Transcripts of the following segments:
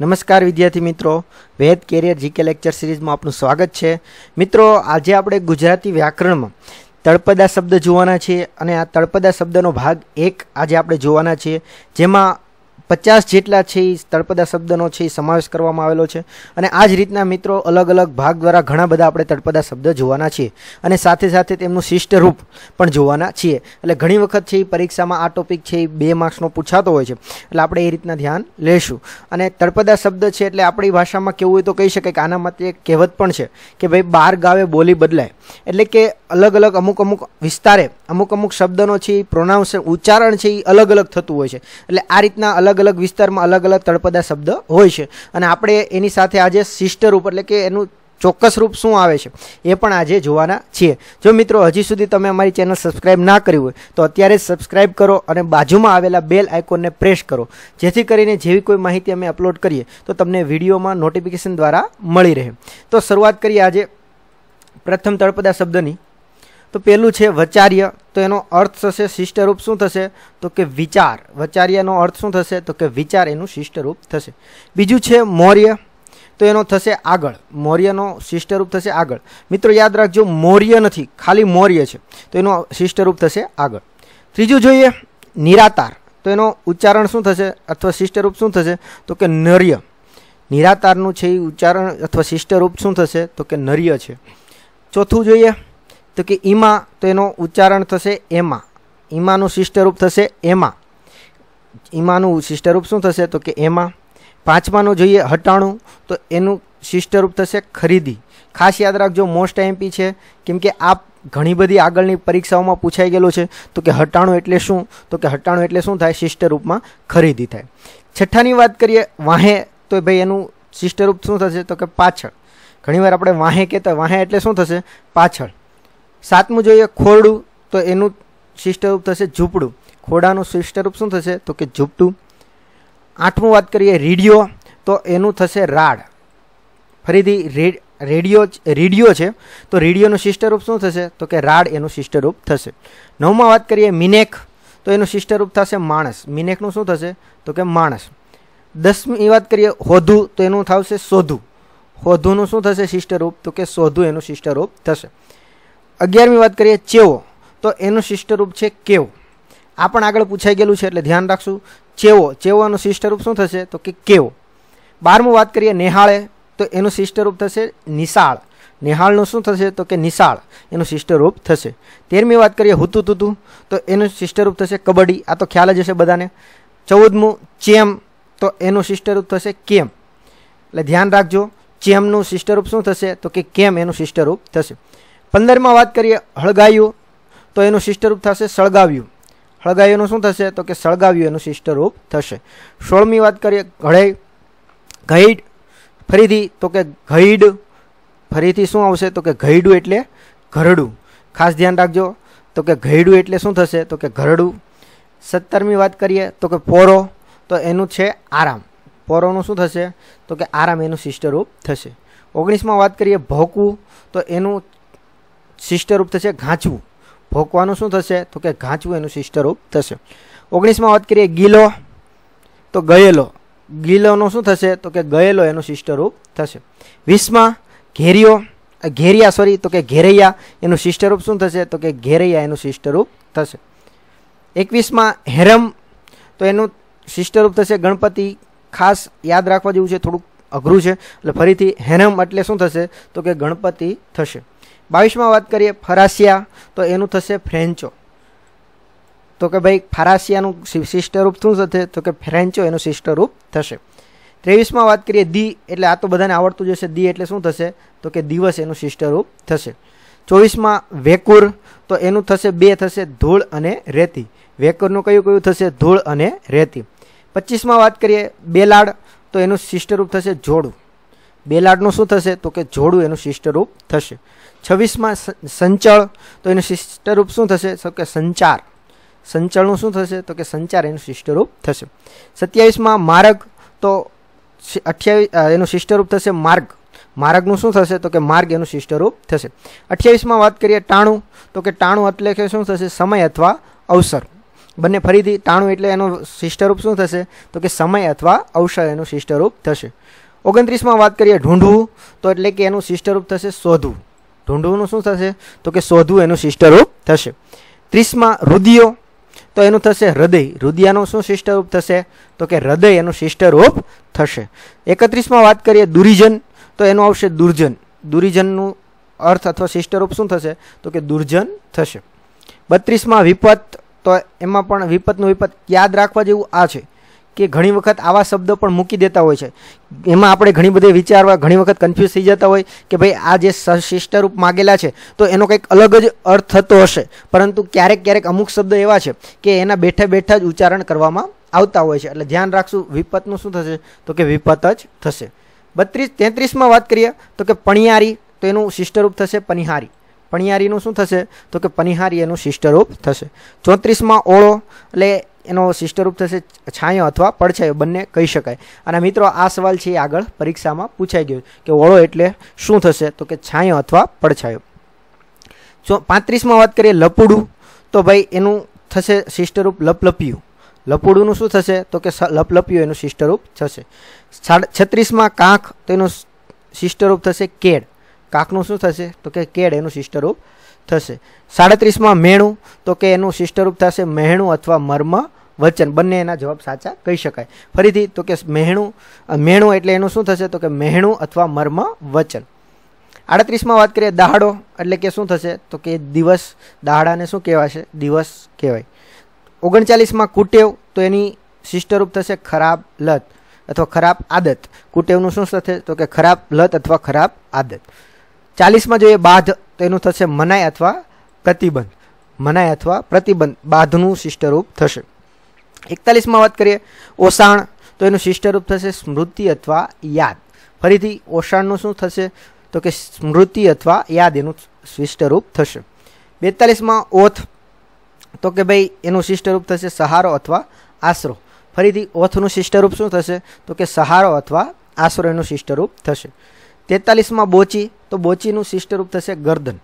नमस्कार विद्यार्थी मित्रों Ved career GK lecture series માં આપનું સ્વાગત છે મિત્રો આજે આપણે ગુજરાતી વ્યાકરણમાં તળપદા શબ્દ જોવાના છે અને આ તળપદા શબ્દનો ભાગ 1 આજે આપણે જોવાના છે જેમાં પચાસ જેટલા છે એ તળપદા શબ્દનો છે એ સમાવેશ કરવામાં આવેલો છે અને આ જ રીતના મિત્રો અલગ અલગ ભાગ દ્વારા ઘણા બધા આપણે તળપદા શબ્દ જોવાના છીએ અને સાથે સાથે તેમનું શિષ્ટ રૂપ પણ જોવાના છીએ એટલે ઘણી વખત છે એ પરીક્ષામાં આ ટોપિક છે એ બે માર્ક્સનો પૂછાતો હોય છે એટલે આપણે એ રીતના ધ્યાન લેશું અને તળપદા શબ્દ છે એટલે આપણી ભાષામાં કેવું હોય તો કહી શકાય કે આના માટે એક કહેવત પણ છે કે ભાઈ બાર ગાવે બોલી બદલાય એટલે કે અલગ અલગ અમુક અમુક વિસ્તારે અમુક અમુક શબ્દનો છે પ્રોનાઉન્સ ઉચ્ચારણ છે અલગ અલગ થતું હોય છે એટલે આ રીતના અલગ અલગ વિસ્તારમાં અલગ અલગ તળપદા શબ્દ હોય છે અને આપણે એની સાથે આજે સિસ્ટર ઉપર એટલે કે એનું ચોક્કસ રૂપ શું આવે છે એ પણ આજે જોવાના છે જો મિત્રો હજી સુધી તમે અમારી ચેનલ સબ્સ્ક્રાઇબ ના કરી હોય તો અત્યારે સબ્સ્ક્રાઇબ કરો અને બાજુમાં આવેલા બેલ આઇકન ને પ્રેસ કરો જેથી કરીને જેવી કોઈ માહિતી અમે અપલોડ કરીએ તો તમને વિડિયોમાં નોટિફિકેશન દ્વારા મળી રહે તો શરૂઆત કરીએ આજે પ્રથમ તળપદા શબ્દની તો પહેલું છે વચાર્ય તો એનો અર્થ થશે શિષ્ટરૂપ શું થશે તો કે વિચાર વચાર્યનો અર્થ શું થશે તો કે વિચાર એનું શિષ્ટરૂપ થશે બીજું છે મૌર્ય તો એનો થશે આગળ મૌર્યનો શિષ્ટરૂપ થશે આગળ મિત્રો યાદ રાખજો મૌર્ય નથી ખાલી મૌર્ય છે તો એનો શિષ્ટરૂપ થશે આગળ ત્રીજું જોઈએ નિરાતાર તો એનો ઉચ્ચારણ શું થશે અથવા શિષ્ટરૂપ શું થશે તો કે નર્ય નિરાતારનું છે એ ઉચ્ચારણ અથવા શિષ્ટરૂપ શું થશે તો કે નર્ય છે ચોથું જોઈએ તો કે ઈમા તો એનો ઉચ્ચારણ થશે એમાં ઈમાનું શિષ્ટરૂપ થશે એમાં ઈમાનું શિષ્ટરૂપ શું થશે તો કે એમાં પાંચમાનું જોઈએ હટાણું તો એનું શિષ્ટરૂપ થશે ખરીદી ખાસ યાદ રાખજો મોસ્ટ એમપી છે કેમ કે આ ઘણી બધી આગળની પરીક્ષાઓમાં પૂછાઈ ગયેલું છે તો કે હટાણું એટલે શું તો કે હટાણું એટલે શું થાય શિષ્ટરૂપમાં ખરીદી થાય છઠ્ઠાની વાત કરીએ વાહે તો ભાઈ એનું શિષ્ટરૂપ શું થશે તો કે પાછળ ઘણીવાર આપણે વાહે કેતા વાહે એટલે શું થાશે પાછળ સાતમું જોઈએ ખોરડું તો એનું સિસ્ટર રૂપ થશે ઝૂપડું ખોડાનો સિસ્ટર રૂપ શું થાશે તો કે ઝૂપટુ આઠમું વાત કરીએ રેડિયો તો એનું થશે રાડ ફરીથી રેડિયો રેડિયો છે તો રેડિયોનો સિસ્ટર રૂપ શું થાશે તો કે રાડ એનો સિસ્ટર રૂપ થશે નવમું વાત કરીએ મિનેખ તો એનો સિસ્ટર રૂપ થશે માણસ મિનેખનો શું થાશે તો કે માણસ દસમી વાત કરીએ હોધુ તો એનું થાશે સોધુ ખો બંને શું થશે સિસ્ટર રૂપ તો કે સોધુ એનું સિસ્ટર રૂપ થશે 11મી વાત કરીએ ચેવો તો એનું સિસ્ટર રૂપ છે કેવો આ પણ આગળ પૂછાઈ ગેલું છે એટલે ધ્યાન રાખજો ચેવો ચેવો નું સિસ્ટર રૂપ શું થશે તો કે કેવો 12મું વાત કરીએ નેહાળે તો એનું સિસ્ટર રૂપ થશે નિશાળ નેહાળ નું શું થશે તો કે નિશાળ એનું સિસ્ટર રૂપ થશે 13મી વાત કરીએ હુતુતુતુ તો એનું સિસ્ટર રૂપ થશે કબડડી આ તો ખ્યાલ જ હશે બધાને 14મું ચેમ તો એનું સિસ્ટર રૂપ થશે કેમ એટલે ધ્યાન રાખજો ચેમનું શિષ્ટરૂપ શું થશે તો કે કેમ એનું શિષ્ટરૂપ થશે પંદરમાં વાત કરીએ હળગાયું તો એનું શિષ્ટરૂપ થશે સળગાવ્યું હળગાયુંનું શું થશે તો કે સળગાવ્યું એનું શિષ્ટરૂપ થશે સોળમી વાત કરીએ ઘળે ઘઈડ ફરીથી તો કે ઘઈડ ફરીથી શું આવશે તો કે ઘઈડું એટલે ઘરડું ખાસ ધ્યાન રાખજો તો કે ઘઈડું એટલે શું થશે તો કે ઘરડું સત્તરમી વાત કરીએ તો કે પોરો તો એનું છે આરામ પોરોનું શું થશે તો કે આરામ એનું શિષ્ટરૂપ થશે ઓગણીસમાં વાત કરીએ ભોકવું તો એનું શિષ્ટરૂપ થશે ઘાંચવું ભોકવાનું શું થશે તો કે ઘાંચવું એનું શિષ્ટરૂપ થશે ઓગણીસમાં વાત કરીએ ગીલો તો ગયેલો ગીલોનું શું થશે તો કે ગયેલો એનું શિષ્ટરૂપ થશે વીસમાં ઘેરિયો ઘેરિયા સોરી તો કે ઘેરૈયા એનું શિષ્ટરૂપ શું થશે તો કે ઘેરૈયા એનું શિષ્ટરૂપ થશે એકવીસમાં હેરમ તો એનું શિષ્ટરૂપ થશે ગણપતિ ખાસ યાદ રાખવા જેવું છે થોડું અઘરૂ છે એટલે ફરીથી હેનમ એટલે શું થશે તો કે ગણપતિ થશે 22 માં વાત કરીએ ફરાશિયા તો એનું થશે ફ્રેન્ચો તો કે ભાઈ ફરાશિયા નું સિસ્ટર રૂપ શું થાશે તો કે ફ્રેન્ચો એનું સિસ્ટર રૂપ થશે 23 માં વાત કરીએ દી એટલે આ તો બધાને આવડતું જ છે દી એટલે શું થશે તો કે દિવસ એનું સિસ્ટર રૂપ થશે 24 માં વેકુર તો એનું થશે બે થશે ધૂળ અને રેતી વેકુર નું કયો કયો થશે ધૂળ અને રેતી 25 માં વાત કરીએ બેલાડ તો એનું સિસ્ટર રૂપ થશે જોડુ બેલાડ નું શું થશે તો કે જોડુ એનું સિસ્ટર રૂપ થશે 26 માં સંચળ તો એનું સિસ્ટર રૂપ શું થશે સકે સંચાર સંચળ નું શું થશે તો કે સંચાર એનું સિસ્ટર રૂપ થશે 27 માં માર્ગ તો 28 એનું સિસ્ટર રૂપ થશે માર્ગ માર્ગ નું શું થશે તો કે માર્ગ એનું સિસ્ટર રૂપ થશે 28 માં વાત કરીએ તાણું તો કે તાણું એટલે કે શું થશે સમય अथवा अवसर બંને ફરીથી તાણું એટલે એનો સિસ્ટર રૂપ શું થશે તો કે સમય अथवा ઔષય એનો સિસ્ટર રૂપ થશે 29 માં વાત કરીએ ઢુંઢવું તો એટલે કે એનો સિસ્ટર રૂપ થશે સોધુ ઢુંઢવું નું શું થશે તો કે સોધુ એનો સિસ્ટર રૂપ થશે 30 માં રુદિયો તો એનો થશે હદય રુદિયાનો શું સિસ્ટર રૂપ થશે તો કે હદય એનો સિસ્ટર રૂપ થશે 31 માં વાત કરીએ દુરીજન તો એનો આવશે દુર્જન દુરીજન નું અર્થ અથવા સિસ્ટર રૂપ શું થશે તો કે દુર્જન થશે 32 માં વિપત્ત તો એમાં પણ વિપતનું વિપત યાદ રાખવા જેવું આ છે કે ઘણી વખત આવા શબ્દો પણ મૂકી દેતા હોય છે એમાં આપણે ઘણી બધી વિચારવા ઘણી વખત કન્ફ્યુઝ થઈ જતા હોય કે ભાઈ આ જે શિષ્ટરૂપ માગેલા છે તો એનો કંઈક અલગ જ અર્થ થતો હશે પરંતુ ક્યારેક ક્યારેક અમુક શબ્દ એવા છે કે એના બેઠા બેઠા જ ઉચ્ચારણ કરવામાં આવતા હોય છે એટલે ધ્યાન રાખશું વિપતનું શું થશે તો કે વિપત જ થશે બત્રીસ તેત્રીસમાં વાત કરીએ તો કે પણિયારી તો એનું શિષ્ટરૂપ થશે પનિહારી ણિયારી નું શું થશે તો કે પનિહારી એનું સિસ્ટર રૂપ થશે 34 માં ઓળો એટલે એનો સિસ્ટર રૂપ થશે છાયા અથવા પડછાયો બંને કહી શકાય અને મિત્રો આ સવાલ છે આગળ પરીક્ષામાં પૂછાઈ ગયો કે ઓળો એટલે શું થશે તો કે છાયા અથવા પડછાયો 35 માં વાત કરીએ લપડુ તો ભાઈ એનું થશે સિસ્ટર રૂપ લપલપિયો લપડુ નું શું થશે તો કે લપલપિયો એનું સિસ્ટર રૂપ થશે 36 માં કાંક તો એનું સિસ્ટર રૂપ થશે કેર કાકનો શું થશે તો કે કેડ એનું સિસ્ટર રૂપ થશે 37 માં મેણું તો કે એનું સિસ્ટર રૂપ થશે મેહણું अथवा મર્મ વચન બને એના જવાબ સાચા કઈ શકાય ફરીથી તો કે મેહણું મેણું એટલે એનું શું થશે તો કે મેહણું अथवा મર્મ વચન 38 માં વાત કરીએ દાહડો એટલે કે શું થશે તો કે દિવસ દાહડાને શું કહેવા છે દિવસ કહેવાય 39 માં કુટેવ તો એની સિસ્ટર રૂપ થશે ખરાબ લત અથવા ખરાબ આદત કુટેવ નું શું થશે તો કે ખરાબ લત અથવા ખરાબ આદત ચાલીસમાં જોઈએ બાધ તો એનું થશે મનાય અથવા પ્રતિબંધ મનાય અથવા પ્રતિબંધ બાધનું શિષ્ટરૂપ થશે એકતાલીસમાં વાત કરીએ ઓષાણ તો એનું શિષ્ટરૂપ થશે સ્મૃતિ અથવા યાદ ફરીથી ઓષાણનું શું થશે તો કે સ્મૃતિ અથવા યાદ એનું શિષ્ટરૂપ થશે બેતાલીસમાં ઓથ તો કે ભાઈ એનું શિષ્ટરૂપ થશે સહારો અથવા આશરો ફરીથી ઓથનું શિષ્ટરૂપ શું થશે તો કે સહારો અથવા આશરો એનું શિષ્ટરૂપ થશે 43 માં બોચી તો બોચી નું સિસ્ટર રૂપ થશે ગર્ધન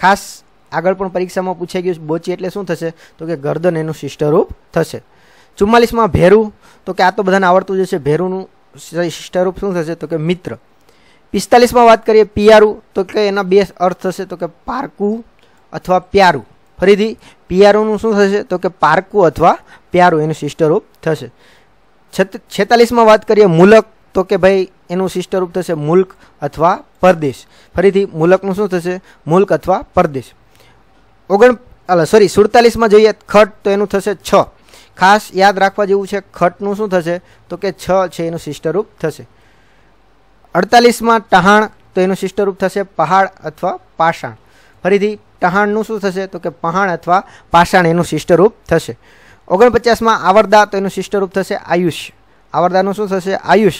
ખાસ આગળ પણ પરીક્ષા માં પૂછાઈ ગયું છે બોચી એટલે શું થશે તો કે ગર્ધન એનું સિસ્ટર રૂપ થશે 44 માં ભેરૂ તો કે આ તો બધાને આવડતું જ છે ભેરૂ નું સિસ્ટર રૂપ શું થશે તો કે મિત્ર 45 માં વાત કરીએ પિયરુ તો કે એનો બે અર્થ થશે તો કે પાર્કુ अथवा પ્યારુ ફરીથી પિયરુ નું શું થશે તો કે પાર્કુ अथवा પ્યારુ એનું સિસ્ટર રૂપ થશે 46 માં વાત કરીએ મૂલક તો કે ભાઈ એનું સિસ્ટર રૂપ થશે મુлк અથવા પરદેશ ફરીથી મુлк નું શું થશે મુлк અથવા પરદેશ 49 હાલો સોરી 47 માં જોઈએ ખટ તો એનું થશે 6 ખાસ યાદ રાખવા જેવું છે ખટ નું શું થશે તો કે 6 છે એનું સિસ્ટર રૂપ થશે 48 માં તહાણ તો એનું સિસ્ટર રૂપ થશે પહાડ અથવા પાષાણ ફરીથી તહાણ નું શું થશે તો કે પહાણ અથવા પાષાણ એનું સિસ્ટર રૂપ થશે 49 માં આવરદા તો એનું સિસ્ટર રૂપ થશે આયુષ अवर्दानो શું થશે આયુષ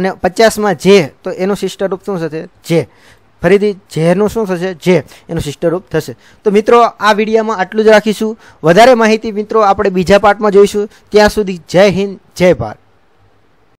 અને 50 માં જે તો એનું સિસ્ટર રૂપ શું થશે જે ફરીથી જે નું શું થશે જે એનું સિસ્ટર રૂપ થશે તો મિત્રો આ વીડિયો માં આટલું જ રાખીશુ વધારે માહિતી મિત્રો આપણે બીજા પાર્ટ માં જોઈશું ત્યાં સુધી જય હિન્દ જય ભારત